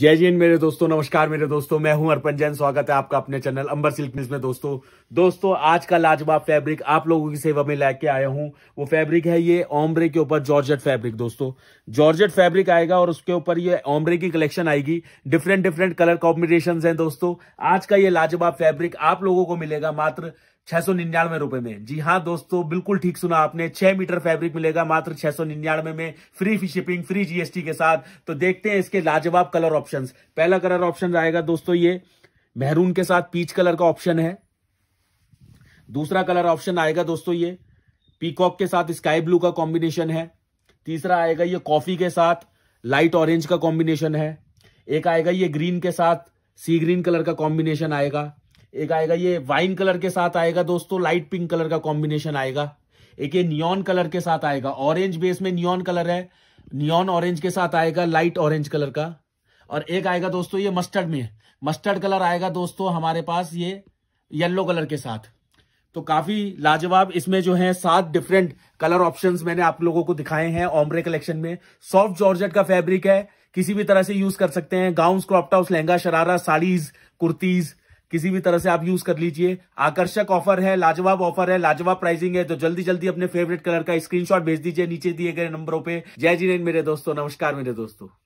जय जैन मेरे दोस्तों नमस्कार मेरे दोस्तों मैं हूं अर्पण जैन स्वागत है आपका अपने चैनल अंबर सिल्क मिल्स में दोस्तों दोस्तों आज का लाजवाब फैब्रिक आप लोगों की सेवा में लेके आया हूं वो फैब्रिक है ये ओमरे के ऊपर जॉर्जेट फैब्रिक दोस्तों जॉर्जेट फैब्रिक आएगा और उसके ऊपर ये ओमरे की कलेक्शन आएगी डिफरेंट डिफरेंट कलर कॉम्बिनेशन है दोस्तों आज का ये लाजवाब फैब्रिक आप लोगों को मिलेगा मात्र छह सौ निन्यानवे रुपए में जी हाँ दोस्तों बिल्कुल ठीक सुना आपने छह मीटर फैब्रिक मिलेगा मात्र छह सौ निन्यानवे में फ्री फी शिपिंग फ्री जीएसटी के साथ तो देखते हैं इसके लाजवाब कलर ऑप्शन पहला कलर ऑप्शन आएगा दोस्तों ये मेहरून के साथ पीच कलर का ऑप्शन है दूसरा कलर ऑप्शन आएगा दोस्तों ये पीकॉक के साथ स्काई ब्लू का कॉम्बिनेशन है तीसरा आएगा ये कॉफी के साथ लाइट ऑरेंज का कॉम्बिनेशन है एक आएगा ये ग्रीन के साथ सी ग्रीन कलर का कॉम्बिनेशन आएगा एक आएगा ये वाइन कलर के साथ आएगा दोस्तों लाइट पिंक कलर का कॉम्बिनेशन आएगा एक ये नियॉन कलर के साथ आएगा ऑरेंज बेस में नियॉन कलर है नियॉन ऑरेंज के साथ आएगा लाइट ऑरेंज कलर का और एक आएगा दोस्तों ये मस्टर्ड में मस्टर्ड कलर आएगा दोस्तों हमारे पास ये येल्लो कलर के साथ तो काफी लाजवाब इसमें जो है सात डिफरेंट कलर ऑप्शंस मैंने आप लोगों को दिखाए हैं ऑमरे कलेक्शन में सॉफ्ट जॉर्जेट का फैब्रिक है किसी भी तरह से यूज कर सकते हैं गाउन क्रॉपटाउस लहंगा शरारा साड़ीज कुर्तीज किसी भी तरह से आप यूज कर लीजिए आकर्षक ऑफर है लाजवाब ऑफर है लाजवाब प्राइसिंग है तो जल्दी जल्दी अपने फेवरेट कलर का स्क्रीनशॉट भेज दीजिए नीचे दिए गए नंबरों पे जय जी मेरे दोस्तों नमस्कार मेरे दोस्तों